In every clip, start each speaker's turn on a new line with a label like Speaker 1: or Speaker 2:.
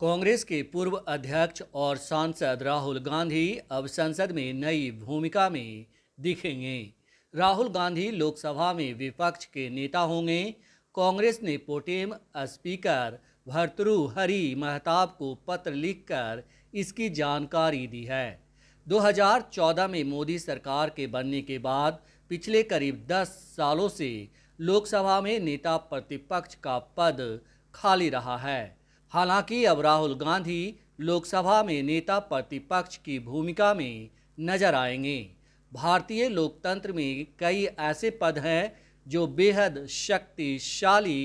Speaker 1: कांग्रेस के पूर्व अध्यक्ष और सांसद राहुल गांधी अब संसद में नई भूमिका में दिखेंगे राहुल गांधी लोकसभा में विपक्ष के नेता होंगे कांग्रेस ने पोटेम स्पीकर भर्तृ हरी महताब को पत्र लिखकर इसकी जानकारी दी है 2014 में मोदी सरकार के बनने के बाद पिछले करीब 10 सालों से लोकसभा में नेता प्रतिपक्ष का पद खाली रहा है हालांकि अब राहुल गांधी लोकसभा में नेता प्रतिपक्ष की भूमिका में नजर आएंगे भारतीय लोकतंत्र में कई ऐसे पद हैं जो बेहद शक्तिशाली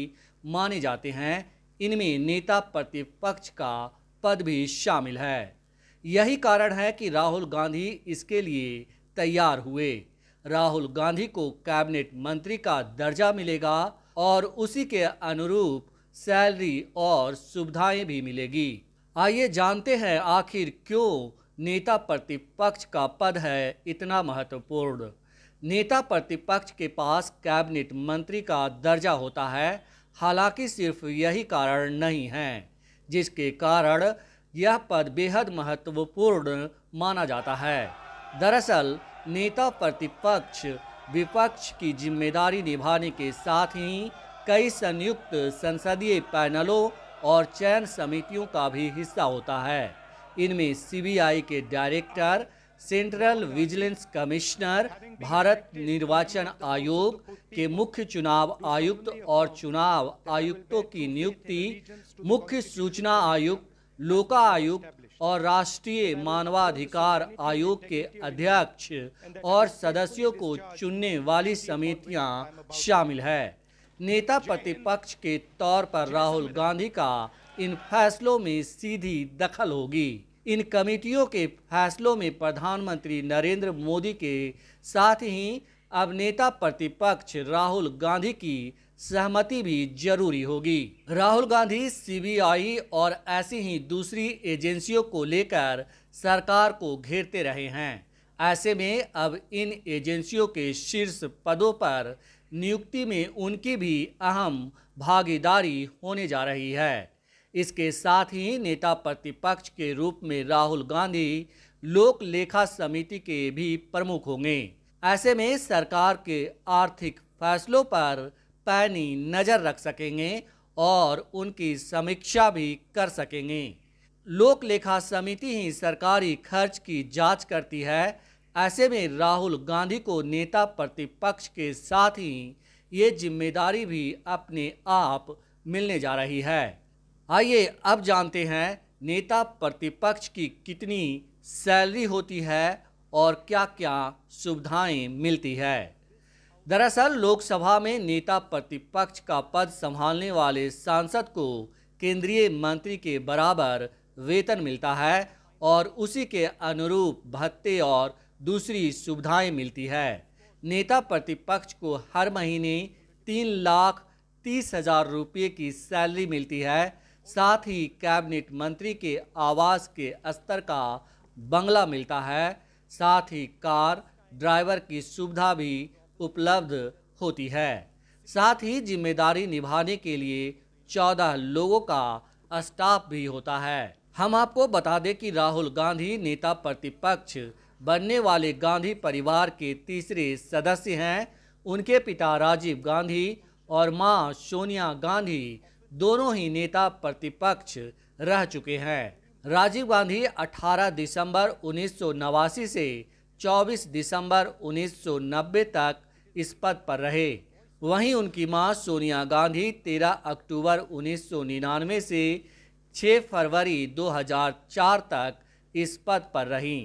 Speaker 1: माने जाते हैं इनमें नेता प्रतिपक्ष का पद भी शामिल है यही कारण है कि राहुल गांधी इसके लिए तैयार हुए राहुल गांधी को कैबिनेट मंत्री का दर्जा मिलेगा और उसी के अनुरूप सैलरी और सुविधाएं भी मिलेगी आइए जानते हैं आखिर क्यों नेता प्रतिपक्ष का पद है इतना महत्वपूर्ण नेता प्रतिपक्ष के पास कैबिनेट मंत्री का दर्जा होता है हालांकि सिर्फ यही कारण नहीं है जिसके कारण यह पद बेहद महत्वपूर्ण माना जाता है दरअसल नेता प्रतिपक्ष विपक्ष की जिम्मेदारी निभाने के साथ ही कई संयुक्त संसदीय पैनलों और चयन समितियों का भी हिस्सा होता है इनमें सीबीआई के director central vigilance commissioner Bharat निर्वाचन आयोग के मुख्य चुनाव आयुक्त और चुनाव आयुक्तों की नियुक्ति मुख्य सूचना आयुक्त लोका आयुक्त और राष्ट्रीय मानवाधिकार आयोग के अध्यक्ष और सदस्यों को चुनने वाली समितियां शामिल है नेता प्रतिपक्ष के तौर पर राहुल गांधी का इन फैसलों में सीधी दखल होगी इन कमेटियों के फैसलों में प्रधानमंत्री नरेंद्र मोदी के साथ ही अब नेता प्रतिपक्ष राहुल गांधी की सहमति भी जरूरी होगी राहुल गांधी सीबीआई और ऐसी ही दूसरी एजेंसियों को लेकर सरकार को घेरते रहे हैं ऐसे में अब इन एजेंसियों के शीर्ष पदों पर नियुक्ति में उनकी भी अहम भागीदारी होने जा रही है इसके साथ ही नेता प्रतिपक्ष के रूप में राहुल गांधी लोक लेखा समिति के भी प्रमुख होंगे ऐसे में सरकार के आर्थिक फैसलों पर पैनी नज़र रख सकेंगे और उनकी समीक्षा भी कर सकेंगे लोक लेखा समिति ही सरकारी खर्च की जांच करती है ऐसे में राहुल गांधी को नेता प्रतिपक्ष के साथ ही ये जिम्मेदारी भी अपने आप मिलने जा रही है आइए अब जानते हैं नेता प्रतिपक्ष की कितनी सैलरी होती है और क्या क्या सुविधाएं मिलती है दरअसल लोकसभा में नेता प्रतिपक्ष का पद संभालने वाले सांसद को केंद्रीय मंत्री के बराबर वेतन मिलता है और उसी के अनुरूप भत्ते और दूसरी सुविधाएं मिलती है नेता प्रतिपक्ष को हर महीने तीन लाख तीस हजार रुपये की सैलरी मिलती है साथ ही कैबिनेट मंत्री के आवास के स्तर का बंगला मिलता है साथ ही कार ड्राइवर की सुविधा भी उपलब्ध होती है साथ ही जिम्मेदारी निभाने के लिए चौदह लोगों का स्टाफ भी होता है हम आपको बता दें कि राहुल गांधी नेता प्रतिपक्ष बनने वाले गांधी परिवार के तीसरे सदस्य हैं उनके पिता राजीव गांधी और मां सोनिया गांधी दोनों ही नेता प्रतिपक्ष रह चुके हैं राजीव गांधी 18 दिसंबर उन्नीस से 24 दिसंबर 1990 तक इस पद पर रहे वहीं उनकी मां सोनिया गांधी 13 अक्टूबर उन्नीस से 6 फरवरी 2004 तक इस पद पर रहीं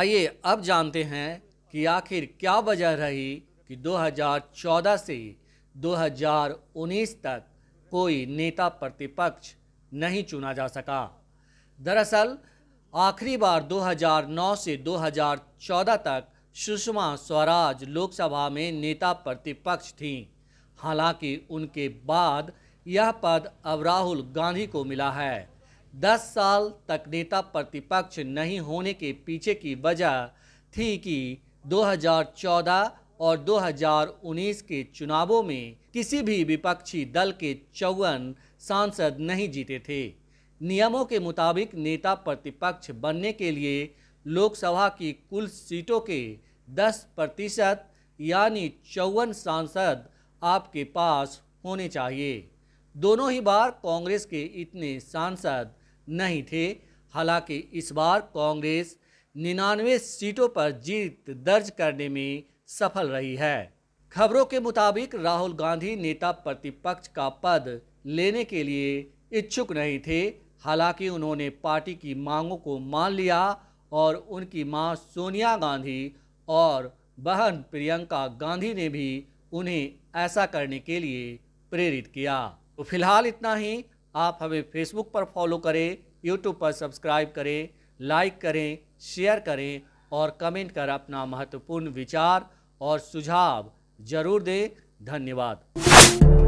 Speaker 1: आइए अब जानते हैं कि आखिर क्या वजह रही कि 2014 से 2019 तक कोई नेता प्रतिपक्ष नहीं चुना जा सका दरअसल आखिरी बार 2009 से 2014 तक सुषमा स्वराज लोकसभा में नेता प्रतिपक्ष थीं हालांकि उनके बाद यह पद अब राहुल गांधी को मिला है दस साल तक नेता प्रतिपक्ष नहीं होने के पीछे की वजह थी कि 2014 और 2019 के चुनावों में किसी भी विपक्षी दल के चौवन सांसद नहीं जीते थे नियमों के मुताबिक नेता प्रतिपक्ष बनने के लिए लोकसभा की कुल सीटों के 10 प्रतिशत यानी चौवन सांसद आपके पास होने चाहिए दोनों ही बार कांग्रेस के इतने सांसद नहीं थे हालांकि इस बार कांग्रेस निन्यानवे सीटों पर जीत दर्ज करने में सफल रही है खबरों के मुताबिक राहुल गांधी नेता प्रतिपक्ष का पद लेने के लिए इच्छुक नहीं थे हालांकि उन्होंने पार्टी की मांगों को मान लिया और उनकी मां सोनिया गांधी और बहन प्रियंका गांधी ने भी उन्हें ऐसा करने के लिए प्रेरित किया तो फिलहाल इतना ही आप हमें फेसबुक पर फॉलो करें यूट्यूब पर सब्सक्राइब करें लाइक करें शेयर करें और कमेंट कर अपना महत्वपूर्ण विचार और सुझाव जरूर दें धन्यवाद